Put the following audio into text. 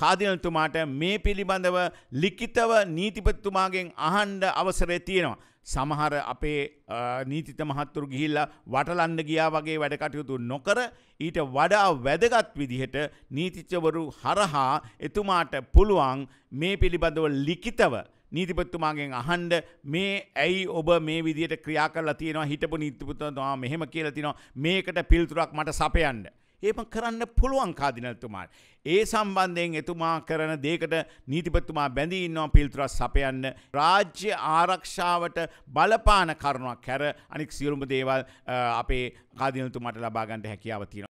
කාදිනතුමාට මේ පිළිබඳව ලිඛිතව නීතිපතිතුමාගෙන් අහන්ඩ අවසරය තියෙනවා. සමහර අපේ නීතිත මහත්තුරු ගිහිල්ල වටලන්න ගියා වගේ වැඩකටයුතු නොකර ඊට වඩා වැදගත් විදිහට නීතිච්චවරු හරහා එතුමාට පුළුවන් මේ පිළිබඳව ලිඛිතව නීතිපත්තුමාගෙන් අහන්ඩ මේ ඇයි ඔබ මේ විදිට ක්‍රියා කරලා තියෙනවා හිටපු නීතිපතුවා මෙහෙම කියලතිනවා මේකට පිල්තුරක් මට සපයන්ඩ. ඒම කරන්න පුළුවන් කාදිනල්තුමාට. ඒ සම්බන්ධයෙන් එතුමා කරන දේකට නීතිපත්තුමා බැඳීන්නවා පිල්තුරස් සපයන්න. රාජ්‍ය ආරක්ෂාවට බලපාන කරුණක් හැර අනික් සියලුම දේවල් අපේ කාදිනතුමට ලබාගන්ට හැකියාව තියෙන.